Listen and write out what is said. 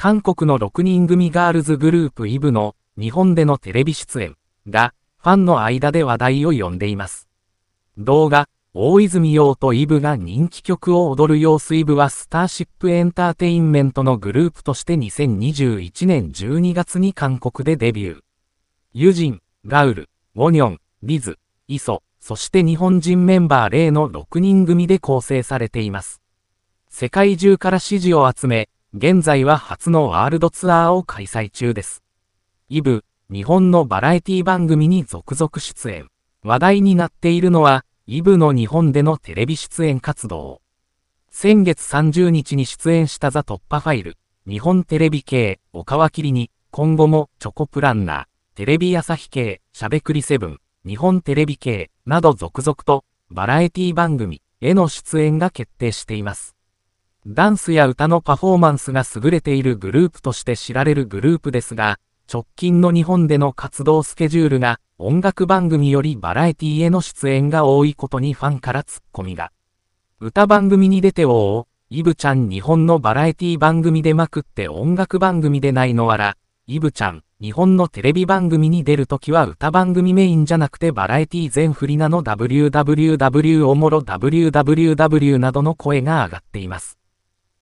韓国の6人組ガールズグループイブの日本でのテレビ出演がファンの間で話題を呼んでいます。動画、大泉洋とイブが人気曲を踊る様子イブはスターシップエンターテインメントのグループとして2021年12月に韓国でデビュー。ユジン、ガウル、ウォニョン、リズ、イソ、そして日本人メンバー例の6人組で構成されています。世界中から支持を集め、現在は初のワールドツアーを開催中です。イブ、日本のバラエティ番組に続々出演。話題になっているのは、イブの日本でのテレビ出演活動。先月30日に出演したザ突破ファイル、日本テレビ系、おかわきりに、今後もチョコプランナー、テレビ朝日系、しゃべくりセブン、日本テレビ系、など続々と、バラエティ番組への出演が決定しています。ダンスや歌のパフォーマンスが優れているグループとして知られるグループですが、直近の日本での活動スケジュールが音楽番組よりバラエティへの出演が多いことにファンからツッコミが。歌番組に出ておお、イブちゃん日本のバラエティ番組でまくって音楽番組でないのわら、イブちゃん、日本のテレビ番組に出るときは歌番組メインじゃなくてバラエティ全振りなの www おもろ www などの声が上がっています。